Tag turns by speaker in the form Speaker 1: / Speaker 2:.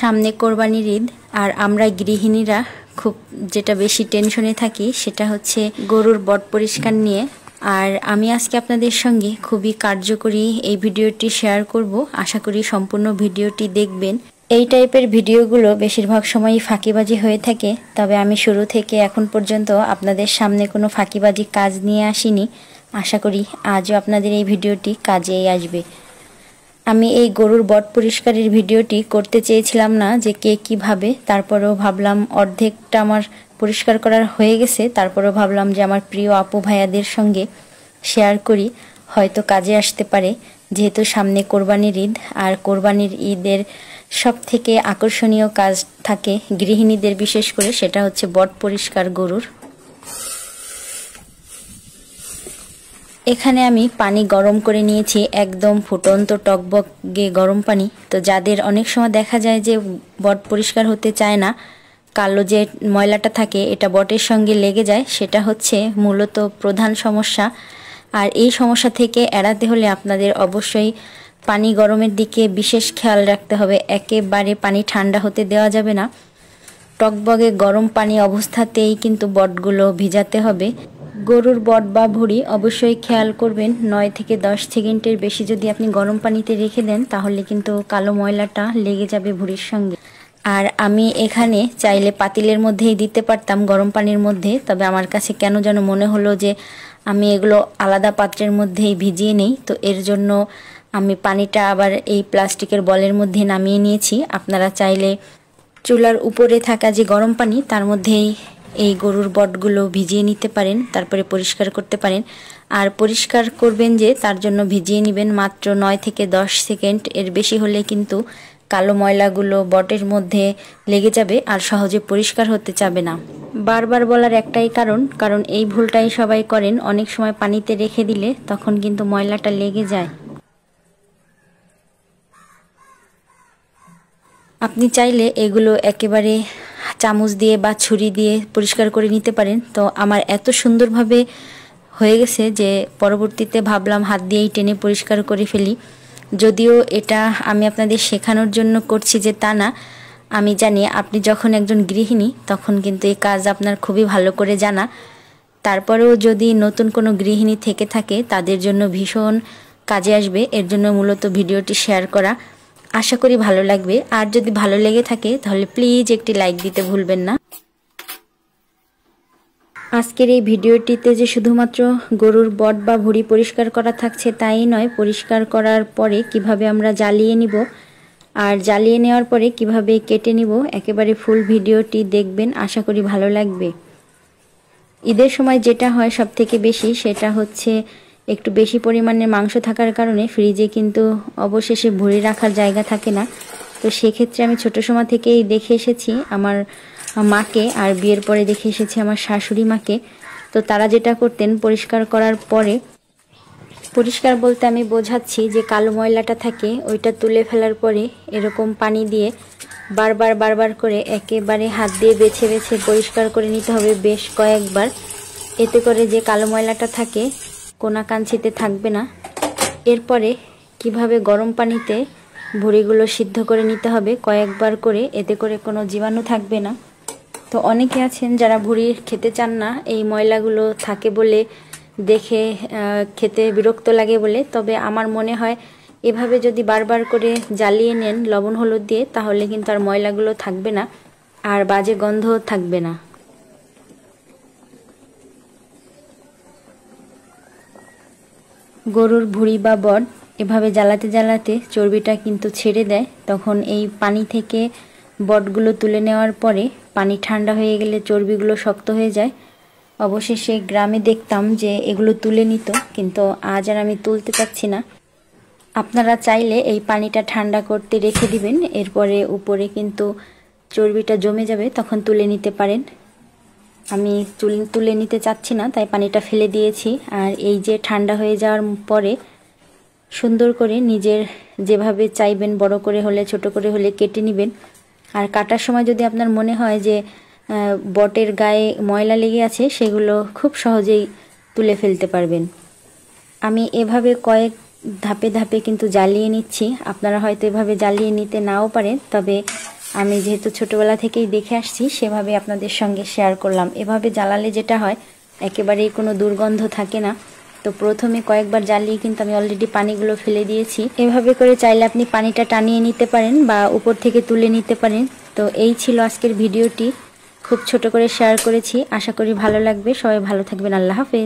Speaker 1: সামনে কোরবানির ঈদ আর আমরা গৃহিণীরা খুব যেটা বেশি টেনশনে থাকি সেটা হচ্ছে গরুর বট পরিষ্কার নিয়ে আর আমি আজকে আপনাদের সঙ্গে খুবই কার্যকরী এই ভিডিওটি শেয়ার করব আশা করি সম্পূর্ণ ভিডিওটি দেখবেন এই টাইপের ভিডিওগুলো বেশিরভাগ সময়ই ফাঁকিবাজি হয়ে থাকে তবে আমি শুরু থেকে এখন পর্যন্ত আপনাদের সামনে কোনো ফাঁকিবাজি কাজ নিয়ে আসিনি আশা করি আজও আপনাদের এই ভিডিওটি কাজেই আসবে আমি এই গরুর বট পরিষ্কারের ভিডিওটি করতে চেয়েছিলাম না যে কে কীভাবে তারপরেও ভাবলাম অর্ধেকটা আমার পরিষ্কার করার হয়ে গেছে তারপরেও ভাবলাম যে আমার প্রিয় আপু ভাইয়াদের সঙ্গে শেয়ার করি হয়তো কাজে আসতে পারে যেহেতু সামনে কোরবানির ঈদ আর কোরবানির ঈদের সব থেকে আকর্ষণীয় কাজ থাকে গৃহিণীদের বিশেষ করে সেটা হচ্ছে বট পরিষ্কার গরুর এখানে আমি পানি গরম করে নিয়েছি একদম ফুটন্ত টকবকে গরম পানি তো যাদের অনেক সময় দেখা যায় যে বট পরিষ্কার হতে চায় না কালো যে ময়লাটা থাকে এটা বটের সঙ্গে লেগে যায় সেটা হচ্ছে মূলত প্রধান সমস্যা আর এই সমস্যা থেকে এড়াতে হলে আপনাদের অবশ্যই পানি গরমের দিকে বিশেষ খেয়াল রাখতে হবে একেবারে পানি ঠান্ডা হতে দেওয়া যাবে না টকবগে গরম পানি অবস্থাতেই কিন্তু বটগুলো ভিজাতে হবে গরুর বট বা ভুঁড়ি অবশ্যই খেয়াল করবেন নয় থেকে দশ সেকেন্ডের বেশি যদি আপনি গরম পানিতে রেখে দেন তাহলে কিন্তু কালো ময়লাটা লেগে যাবে ভুঁড়ির সঙ্গে আর আমি এখানে চাইলে পাতিলের মধ্যেই দিতে পারতাম গরম পানির মধ্যে তবে আমার কাছে কেন যেন মনে হলো যে আমি এগুলো আলাদা পাত্রের মধ্যেই ভিজিয়ে নেই তো এর জন্য আমি পানিটা আবার এই প্লাস্টিকের বলের মধ্যে নামিয়ে নিয়েছি আপনারা চাইলে চুলার উপরে থাকা যে গরম পানি তার মধ্যেই এই গরুর বটগুলো ভিজিয়ে নিতে পারেন তারপরে পরিষ্কার করতে পারেন আর পরিষ্কার করবেন যে তার জন্য ভিজিয়ে নেবেন মাত্র নয় থেকে দশ সেকেন্ড এর বেশি হলে কিন্তু কালো ময়লাগুলো বটের মধ্যে লেগে যাবে আর সহজে পরিষ্কার হতে চাবে না বারবার বলার একটাই কারণ কারণ এই ভুলটাই সবাই করেন অনেক সময় পানিতে রেখে দিলে তখন কিন্তু ময়লাটা লেগে যায় আপনি চাইলে এগুলো একেবারে চামচ দিয়ে বা ছুরি দিয়ে পরিষ্কার করে নিতে পারেন তো আমার এত সুন্দরভাবে হয়ে গেছে যে পরবর্তীতে ভাবলাম হাত দিয়েই টেনে পরিষ্কার করে ফেলি যদিও এটা আমি আপনাদের শেখানোর জন্য করছি যে তা না আমি জানি আপনি যখন একজন গৃহিণী তখন কিন্তু এই কাজ আপনার খুবই ভালো করে জানা তারপরেও যদি নতুন কোনো গৃহিণী থেকে থাকে তাদের জন্য ভীষণ কাজে আসবে এর জন্য মূলত ভিডিওটি শেয়ার করা আশা করি ভালো লাগবে আর যদি ভালো লেগে থাকে তাহলে প্লিজ একটি লাইক দিতে ভুলবেন না আজকের এই ভিডিওটিতে যে শুধুমাত্র গরুর বট বা ভুড়ি পরিষ্কার করা থাকছে তাই নয় পরিষ্কার করার পরে কিভাবে আমরা জ্বালিয়ে নিব আর জ্বালিয়ে নেওয়ার পরে কিভাবে কেটে নিব একেবারে ফুল ভিডিওটি দেখবেন আশা করি ভালো লাগবে ঈদের সময় যেটা হয় সব থেকে বেশি সেটা হচ্ছে একটু বেশি পরিমাণে মাংস থাকার কারণে ফ্রিজে কিন্তু অবশেষে ভরে রাখার জায়গা থাকে না তো সেক্ষেত্রে আমি ছোট সময় থেকেই দেখে এসেছি আমার মাকে আর বিয়ের পরে দেখে এসেছি আমার শাশুড়ি মাকে তো তারা যেটা করতেন পরিষ্কার করার পরে পরিষ্কার বলতে আমি বোঝাচ্ছি যে কালো ময়লাটা থাকে ওইটা তুলে ফেলার পরে এরকম পানি দিয়ে বারবার বারবার করে একেবারে হাত দিয়ে বেছে বেছে পরিষ্কার করে নিতে হবে বেশ কয়েকবার এতে করে যে কালো ময়লাটা থাকে কাঞ্চিতে থাকবে না এরপরে কিভাবে গরম পানিতে ভুড়িগুলো সিদ্ধ করে নিতে হবে কয়েকবার করে এতে করে কোনো জীবাণু থাকবে না তো অনেকে আছেন যারা ভুড়ি খেতে চান না এই ময়লাগুলো থাকে বলে দেখে খেতে বিরক্ত লাগে বলে তবে আমার মনে হয় এভাবে যদি বারবার করে জ্বালিয়ে নেন লবণ হলুদ দিয়ে তাহলে কিন্তু আর ময়লাগুলো থাকবে না আর বাজে গন্ধ থাকবে না গরুর ভুড়ি বা বট এভাবে জ্বালাতে জ্বালাতে চর্বিটা কিন্তু ছেড়ে দেয় তখন এই পানি থেকে বটগুলো তুলে নেওয়ার পরে পানি ঠান্ডা হয়ে গেলে চর্বিগুলো শক্ত হয়ে যায় অবশেষে গ্রামে দেখতাম যে এগুলো তুলে নিত কিন্তু আজ আর আমি তুলতে পারছি না আপনারা চাইলে এই পানিটা ঠান্ডা করতে রেখে দিবেন এরপরে উপরে কিন্তু চর্বিটা জমে যাবে তখন তুলে নিতে পারেন আমি চুল তুলে নিতে চাচ্ছি না তাই পানিটা ফেলে দিয়েছি আর এই যে ঠান্ডা হয়ে যাওয়ার পরে সুন্দর করে নিজের যেভাবে চাইবেন বড় করে হলে ছোট করে হলে কেটে নেবেন আর কাটার সময় যদি আপনার মনে হয় যে বটের গায়ে ময়লা লেগে আছে সেগুলো খুব সহজেই তুলে ফেলতে পারবেন আমি এভাবে কয়েক ধাপে ধাপে কিন্তু জ্বালিয়ে নিচ্ছি আপনারা হয়তো এভাবে জ্বালিয়ে নিতে নাও পারেন তবে আমি যেহেতু ছোটবেলা থেকেই দেখে আসছি সেভাবে আপনাদের সঙ্গে শেয়ার করলাম এভাবে জ্বালালে যেটা হয় একেবারেই কোনো দুর্গন্ধ থাকে না তো প্রথমে কয়েকবার জ্বালিয়ে কিন্তু আমি অলরেডি পানিগুলো ফেলে দিয়েছি এভাবে করে চাইলে আপনি পানিটা টানিয়ে নিতে পারেন বা উপর থেকে তুলে নিতে পারেন তো এই ছিল আজকের ভিডিওটি খুব ছোট করে শেয়ার করেছি আশা করি ভালো লাগবে সবাই ভালো থাকবেন আল্লাহ হাফেজ